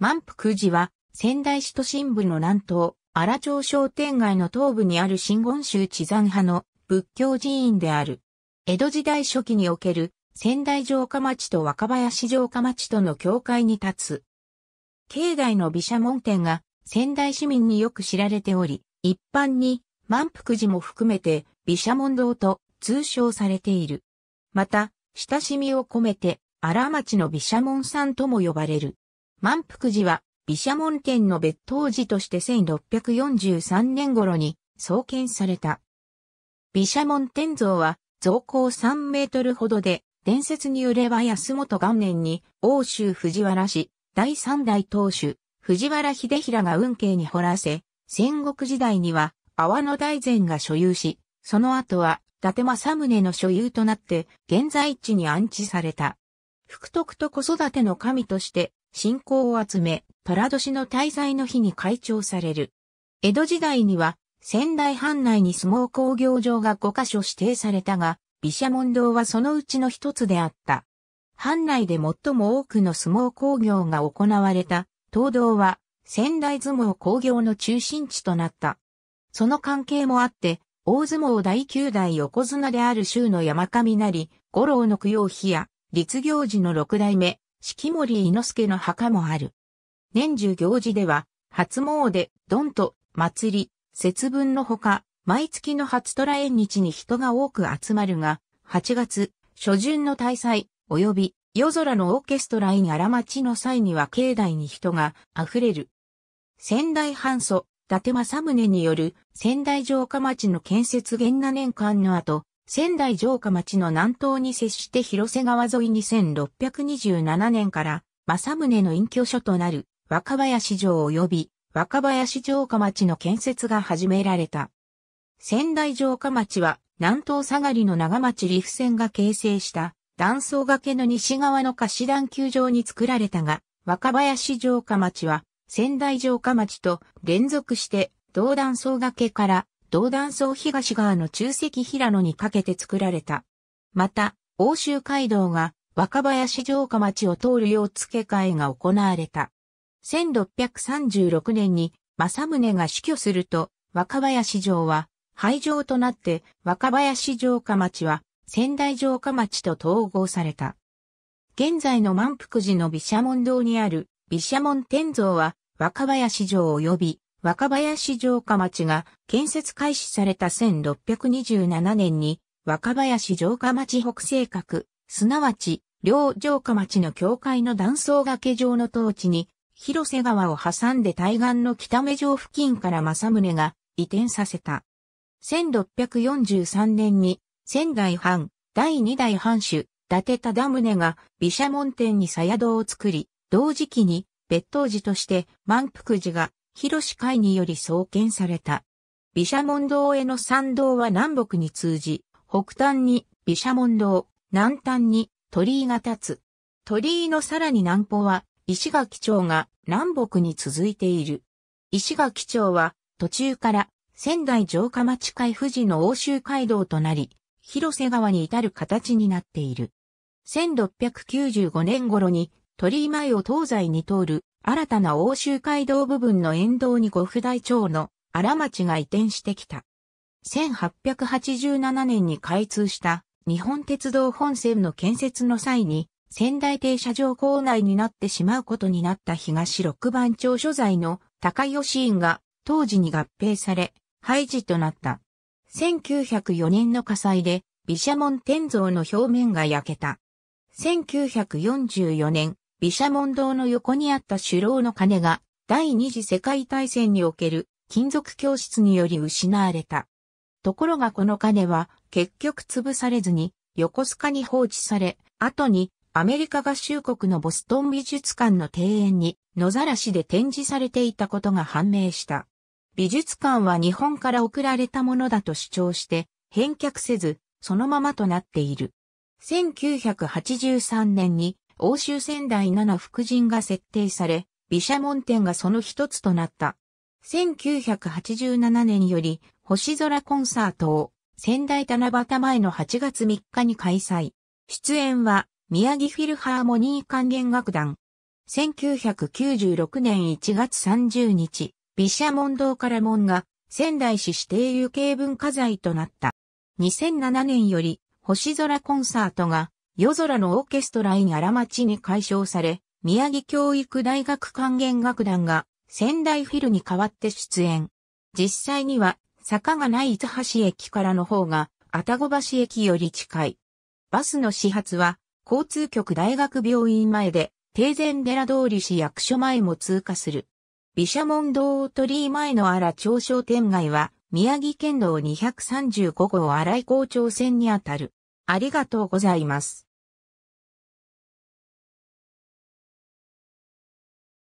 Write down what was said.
満腹寺は、仙台市都心部の南東、荒町商店街の東部にある新言宗地山派の仏教寺院である。江戸時代初期における仙台城下町と若林城下町との境界に立つ。境内の毘沙門天が仙台市民によく知られており、一般に満腹寺も含めて毘沙門堂と通称されている。また、親しみを込めて荒町の毘沙門さんとも呼ばれる。満腹寺は、毘沙門天の別当寺として1643年頃に創建された。毘沙門天像は、造高3メートルほどで、伝説によれば安本元年に、欧州藤原氏、第三代当主、藤原秀平が運慶に掘らせ、戦国時代には、阿波野大善が所有し、その後は、伊達政宗の所有となって、現在地に安置された。福徳と子育ての神として、信仰を集め、寅年の滞在の日に開庁される。江戸時代には、仙台藩内に相撲工業場が5カ所指定されたが、毘沙門堂はそのうちの一つであった。藩内で最も多くの相撲工業が行われた、東堂は仙台相撲工業の中心地となった。その関係もあって、大相撲第9代横綱である州の山上なり、五郎の供養碑や、立行寺の六代目、四季森伊之助の墓もある。年中行事では、初詣、ドンと、祭り、節分のほか、毎月の初虎縁日に人が多く集まるが、8月、初旬の大祭、及び夜空のオーケストライン荒町の際には境内に人が溢れる。仙台藩祖、伊達政宗による仙台城下町の建設元那年間の後、仙台城下町の南東に接して広瀬川沿いに6 2 7年から、正宗の隠居所となる若林城及び若林城下町の建設が始められた。仙台城下町は南東下がりの長町リフ線が形成した断層崖の西側の貸し段球場に作られたが、若林城下町は仙台城下町と連続して同断層崖から道断層東側の中石平野にかけて作られた。また、欧州街道が若林城下町を通るよう付け替えが行われた。1636年に正宗が死去すると、若林城は廃城となって若林城下町は仙台城下町と統合された。現在の満腹寺の毘沙門堂にある毘沙門天像は若林城及び若林城下町が建設開始された1627年に若林城下町北西角、すなわち両城下町の境界の断層崖上の当地に広瀬川を挟んで対岸の北目城付近から正宗が移転させた。1643年に仙台藩第二代藩主伊達忠宗が毘沙門天に鞘堂を作り、同時期に別当寺として満福寺が広会により創建された。毘沙門堂への参道は南北に通じ、北端に毘沙門堂、南端に鳥居が立つ。鳥居のさらに南方は石垣町が南北に続いている。石垣町は途中から仙台城下町会富士の欧州街道となり、広瀬川に至る形になっている。1695年頃に鳥居前を東西に通る新たな欧州街道部分の沿道に五府大町の荒町が移転してきた。1887年に開通した日本鉄道本線の建設の際に仙台停車場構内になってしまうことになった東六番町所在の高吉院が当時に合併され廃寺となった。1904年の火災で毘沙門天像の表面が焼けた。1944年、毘沙門堂の横にあった首楼の鐘が、第二次世界大戦における金属教室により失われた。ところがこの鐘は結局潰されずに横須賀に放置され、後にアメリカ合衆国のボストン美術館の庭園に野ざらしで展示されていたことが判明した。美術館は日本から送られたものだと主張して返却せず、そのままとなっている。1983年に欧州仙台七福神が設定され、毘沙門天がその一つとなった。1987年より星空コンサートを仙台七夕前の8月3日に開催。出演は宮城フィルハーモニー管弦楽団。1996年1月30日、毘沙門堂から門が仙台市指定有形文化財となった。2007年より星空コンサートが夜空のオーケストライン荒町に解消され、宮城教育大学管弦楽団が仙台フィルに代わって出演。実際には坂がない伊豆橋駅からの方が、愛宕橋駅より近い。バスの始発は、交通局大学病院前で、定前寺通り市役所前も通過する。毘沙門堂鳥居前の荒町商店街は、宮城県道235号荒井校長線にあたる。ありがとうございます。